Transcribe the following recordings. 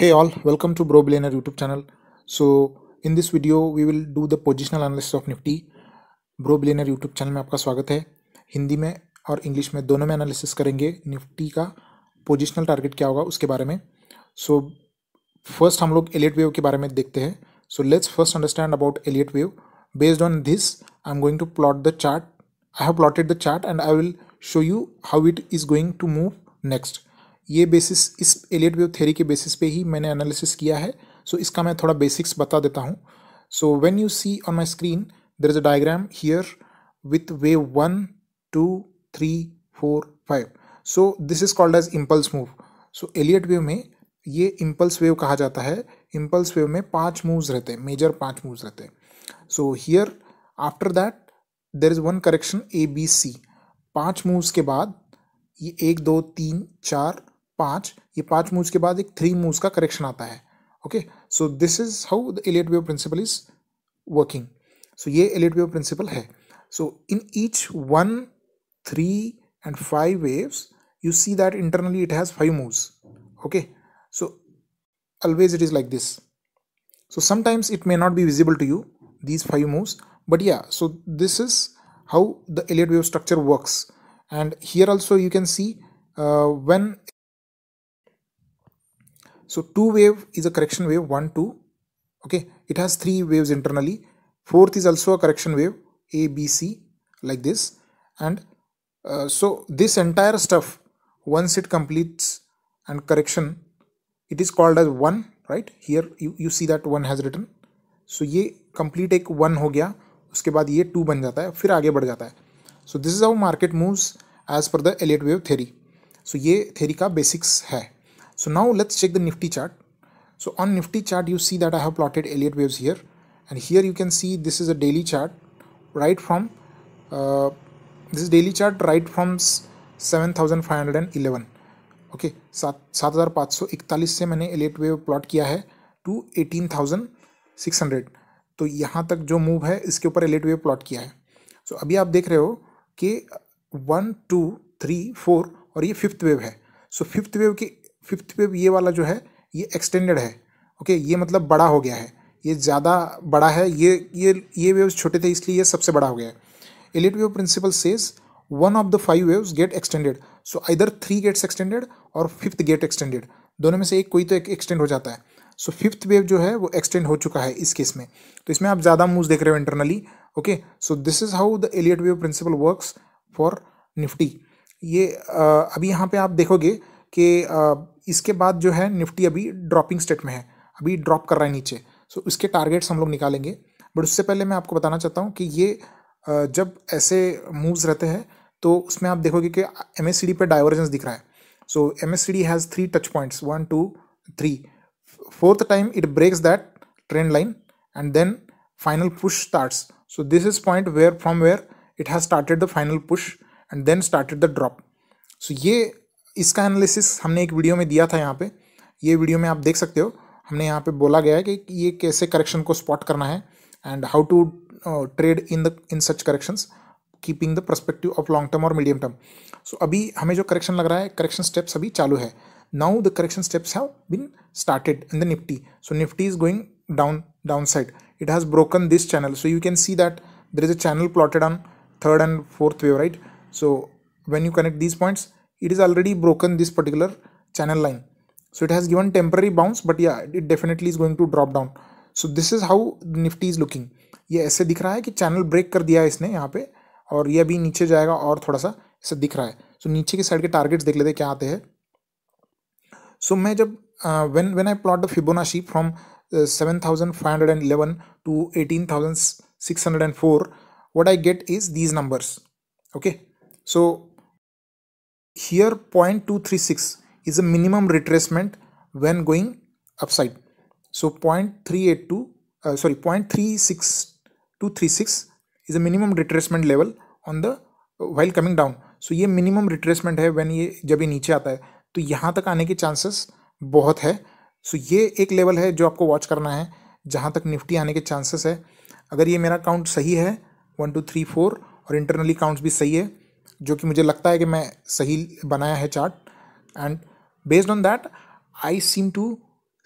Hey all, welcome to Bro Billionaire YouTube channel. So in this video we will do the positional analysis of Nifty. Bro Billionaire YouTube channel में आपका स्वागत है हिंदी में और English में दोनों में एनालिसिस करेंगे निफ्टी का पोजिशनल टारगेट क्या होगा उसके बारे में सो फर्स्ट हम लोग एलियट वेव के बारे में देखते हैं so let's first understand about Elliott wave based on this I am going to plot the chart I have plotted the chart and I will show you how it is going to move next ये basis इस Elliott wave theory के basis पे ही मैंने analysis किया है सो so, इसका मैं थोड़ा बेसिक्स बता देता हूँ so when you see on my screen there is a diagram here with wave one two three four five so this is called as impulse move so Elliott wave में ये impulse wave कहा जाता है impulse wave में पांच moves रहते हैं major पांच मूव्स रहते हैं so here after that there is one correction A B C पाँच मूव्स के बाद ये एक दो तीन चार पाँच ये पांच मूव्स के बाद एक थ्री मूव्स का करेक्शन आता है okay so this is how the Elliott wave principle is working so ये एलियट वेव प्रिंसिपल है so in each one three and five waves you see that internally it has five moves okay so always it is like this so sometimes it may not be visible to you these five moves but yeah so this is how the Elliott wave structure works and here also you can see when So two wave is a correction wave, one, two. Okay, it has three waves internally. Fourth is also a correction wave, A, B, C, like this. And uh, so this entire stuff, once it completes and correction, it is called as one, right? Here you, you see that one has written. So ye complete ek one ho gaya uske baad ye two ban jata hai fir aage badh jata hai so this is how market moves as per the Elliott wave theory so ye theory ka basics hai So now let's check the Nifty chart. So on Nifty chart, you see that I have plotted Elliott waves here. And here you can see this is a daily chart right from, uh, this is daily chart right from 7511. Okay सात सात हज़ार पाँच सौ इकतालीस से मैंने AILET wave plot किया है to eighteen thousand six hundred तो यहाँ तक जो मूव है इसके ऊपर एलेट वेव प्लॉट किया है सो so, अभी आप देख रहे हो कि वन टू थ्री फोर और ये फिफ्थ वेव है सो फिफ्थ वेव के फिफ्थ पे ये वाला जो है ये एक्सटेंडेड है ओके ये मतलब बड़ा हो गया है ये ज़्यादा बड़ा है ये ये ये वेव्स छोटे थे इसलिए ये सबसे बड़ा हो गया है Elliott wave principle says one of the five waves get extended so इधर थ्री गेट्स एक्सटेंडेड और फिफ्थ गेट एक्सटेंडेड दोनों में से एक कोई तो एक एक्सटेंड हो जाता है सो फिफ्थ वेव जो है वो एक्सटेंड हो चुका है इस केस में तो इसमें आप ज़्यादा मूव देख रहे हो internally okay so this is how the Elliott wave principle works for Nifty ये आ, अभी यहाँ पे आप देखोगे कि इसके बाद जो है निफ्टी अभी ड्रॉपिंग स्टेट में है अभी ड्रॉप कर रहा है नीचे सो इसके उसके टारगेट्स हम लोग निकालेंगे बट उससे पहले मैं आपको बताना चाहता हूँ कि ये जब ऐसे मूव्स रहते हैं तो उसमें आप देखोगे कि एम एस डाइवर्जेंस दिख रहा है so M S has three touch points one two three fourth time it breaks that trend line and then final push starts so this is point where from where it has started the final push and then started the drop so ये इसका analysis हमने एक video में दिया था यहाँ पे ये वीडियो में आप देख सकते हो हमने यहाँ पे बोला गया है कि ये कैसे करेक्शन को स्पॉट करना है and how to trade in the in such corrections keeping the perspective of long term और मीडियम टर्म सो अभी हमें जो करेक्शन लग रहा है करेक्शन स्टेप्स अभी चालू है now the correction steps have been started in the Nifty so Nifty is going down downside it has broken this channel so you can see that there is a channel plotted on third and fourth wave right so when you connect these points it is already broken this particular channel line so it has given temporary bounce but yeah it definitely is going to drop down so this is how nifty is looking ये ऐसे दिख रहा है कि channel break कर दिया है इसने यहाँ पे और ये अभी नीचे जाएगा और थोड़ा सा ऐसे दिख रहा है सो so, नीचे के साइड के टारगेट्स देख लेते क्या आते हैं सो so, मैं जब when when I plot the Fibonacci from seven thousand five hundred and eleven to eighteen thousand six hundred and four what I get is these numbers okay so here 0.236 is a minimum retracement when going upside so 0.382 uh, sorry 0.36236 is a minimum retracement level on the uh, while coming down so ye minimum retracement hai when ye jab ye niche aata hai to yahan tak aane ke chances bahut hai so, ye ek level hai jo aapko watch karna hai jahan tak nifty aane ke chances hai agar ye mera count sahi hai 1 2 3 4 और internally counts भी सही है जो कि मुझे लगता है कि मैं सही बनाया है chart and based on that I seem to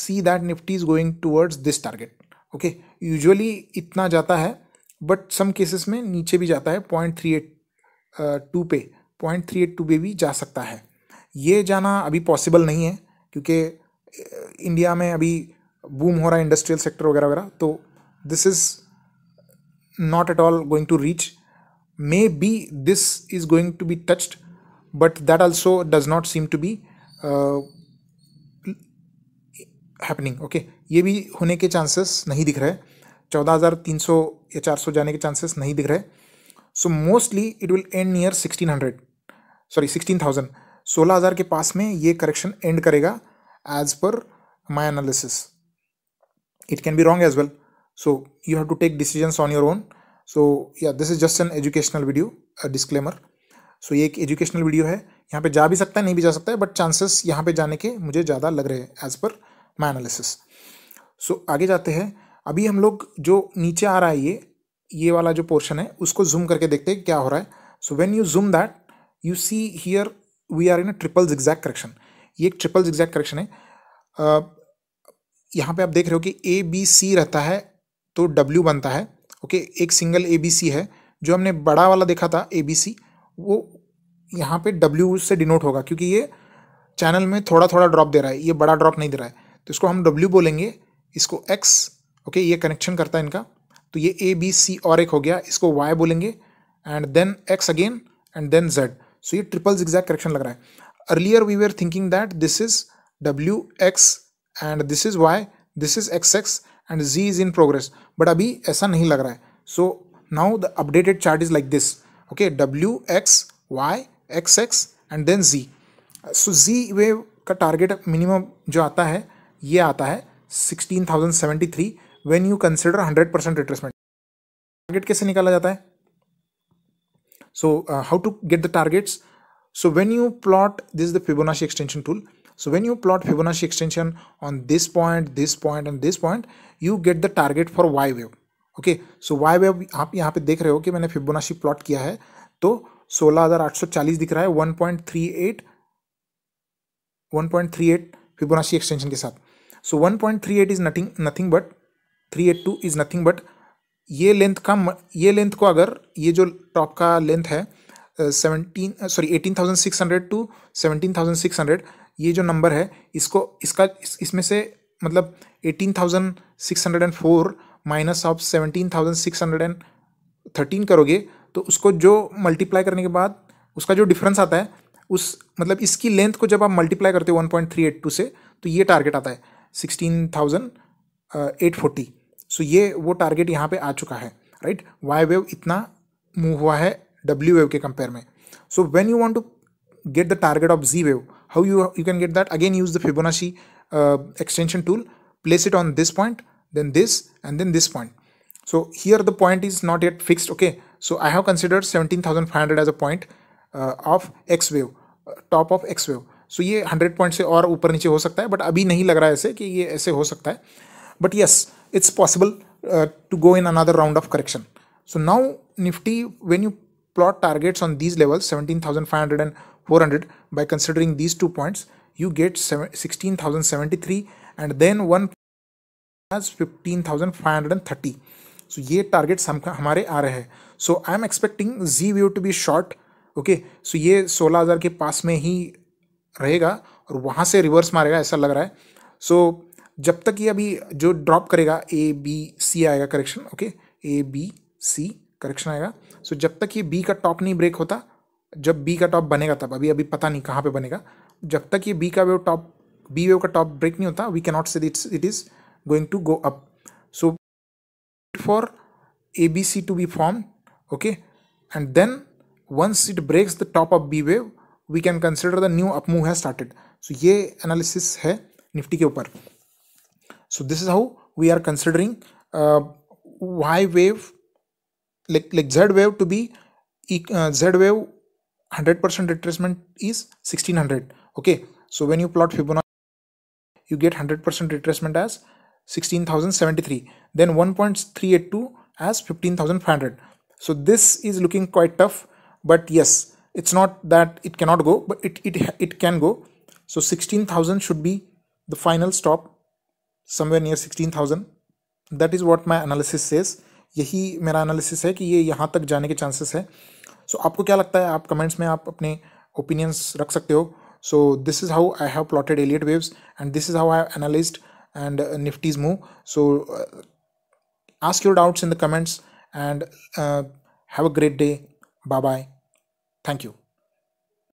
see that Nifty is going towards this target okay usually इतना जाता है बट सम केसेस में नीचे भी जाता है पॉइंट थ्री एट टू पे पॉइंट थ्री एट टू पे भी जा सकता है ये जाना अभी पॉसिबल नहीं है क्योंकि इंडिया uh, में अभी बूम हो रहा है इंडस्ट्रियल सेक्टर वगैरह वगैरह तो this is not at all going to reach maybe this is going to be touched but that also does not seem to be uh, happening okay okay. ये भी होने के चांसेस नहीं दिख रहे हैं चौदह हज़ार तीन सौ या चार सौ जाने के चांसेस नहीं दिख रहे so mostly it will end near sixteen hundred sorry sixteen thousand सोलह हज़ार के पास में ये करेक्शन एंड करेगा as per my analysis it can be wrong as well so you have to take decisions on your own so yeah this is just an educational video disclaimer so ये एक educational video है यहाँ पे जा भी सकता है नहीं भी जा सकता है बट चांसेस यहाँ पे जाने के मुझे ज़्यादा लग रहे हैं एज़ पर माई एनालिसिस सो आगे जाते हैं अभी हम लोग जो नीचे आ रहा है ये ये वाला जो पोर्शन है उसको जूम करके देखते हैं क्या हो रहा है so when you zoom that you see here we are in a triple exact correction ये एक ट्रिपल एग्जैक्ट करेक्शन है uh, यहाँ पे आप देख रहे हो कि ए बी सी रहता है तो डब्ल्यू बनता है ओके एक सिंगल ए बी सी है जो हमने बड़ा वाला देखा था ए बी सी वो यहाँ पे डब्ल्यू से डिनोट होगा क्योंकि ये चैनल में थोड़ा थोड़ा ड्रॉप दे रहा है ये बड़ा ड्रॉप नहीं दे रहा है तो इसको हम डब्ल्यू बोलेंगे इसको एक्स ओके ये कनेक्शन करता है इनका तो ये ए बी सी और एक हो गया इसको वाई बोलेंगे and then X again and then Z so ये ट्रिपल्स एग्जैक्ट करेक्शन लग रहा है earlier we we thinking that this is W X and this is Y this is X X and G is in progress but अभी ऐसा नहीं लग रहा है so now the updated chart is like this okay W X Y X X and then G so G wave का target minimum जो आता है ये आता है sixteen thousand seventy three when you consider hundred percent retracement target कैसे निकाला जाता है so how to get the the so when you plot plot the Fibonacci extension tool So when you plot Fibonacci extension on this point, this point and this point, you get the target for Y wave. okay so y wave aap yahan pe dekh rahe ho ki maine fibonacci plot kiya hai to 16,840 dikh raha hai 1.38 1.38 fibonacci extension ke sath so 1.38 is nothing nothing but 382 is nothing but ये length का ये length को अगर ये जो top का length है seventeen sorry eighteen thousand six hundred to seventeen thousand six hundred ये जो नंबर है इसको इसका इस, इसमें से मतलब eighteen thousand six hundred and four minus of seventeen thousand six hundred and thirteen करोगे तो उसको जो मल्टीप्लाई करने के बाद उसका जो डिफरेंस आता है उस मतलब इसकी लेंथ को जब आप मल्टीप्लाई करते हो one point three eight two से तो ये टारगेट आता है sixteen thousand eight forty so ये वो टारगेट यहाँ पे आ चुका है राइट वाई वेव इतना मूव हुआ है डब्ल्यू वेव के कंपेयर में so when you want to get the target of Z wave. How you, you can get that? Again, use the Fibonacci uh, extension tool. Place it on this point, then this, and then this point. So here the point is not yet fixed. Okay. So I have considered 17,500 as a point uh, of X wave, uh, top of X wave. so, ये hundred points से और ऊपर नीचे हो सकता है but अभी नहीं लग रहा है ऐसे कि ये ऐसे हो सकता है but yes it's possible to go in another round of correction. So now Nifty, when you plot targets on these levels, seventeen thousand five hundred and 400 by considering these two points you get 16073 and then one as 15530 so ये targets हम हमारे आ रहे हैं so I am expecting Z wave to be short okay so ये 16000 के पास में ही रहेगा और वहाँ से रिवर्स मारेगा ऐसा लग रहा है सो so, जब तक ये अभी जो ड्रॉप करेगा ए बी सी आएगा correction okay A B C correction आएगा सो so, जब तक ये बी का टॉप नहीं ब्रेक होता जब बी का टॉप बनेगा तब अभी अभी पता नहीं कहाँ पे बनेगा जब तक ये बी का वेव टॉप बी वेव का टॉप ब्रेक नहीं होता we cannot say that's it is going to go up so for A B C to be form okay and then once it breaks the top of B wave we can consider the new up move है started सो ये analysis है Nifty के ऊपर so this is how we are considering Y wave like like Z wave to be Z wave 100% retracement is 1600 okay so when you plot Fibonacci you get 100% retracement as 16,073 then 1.382 as 15,500 so this is looking quite tough but yes it's not that it cannot go but it, it, it can go so 16,000 should be the final stop somewhere near 16,000 that is what my analysis says यही mera analysis hai ki ये यहाँ tak जाने ke chances hai. सो आपको क्या लगता है आप comments में आप अपने ओपिनियंस रख सकते हो so this is how I have plotted Elliott waves and this is how I analyst and Nifty's move so ask your doubts in the comments and have a great day bye bye thank you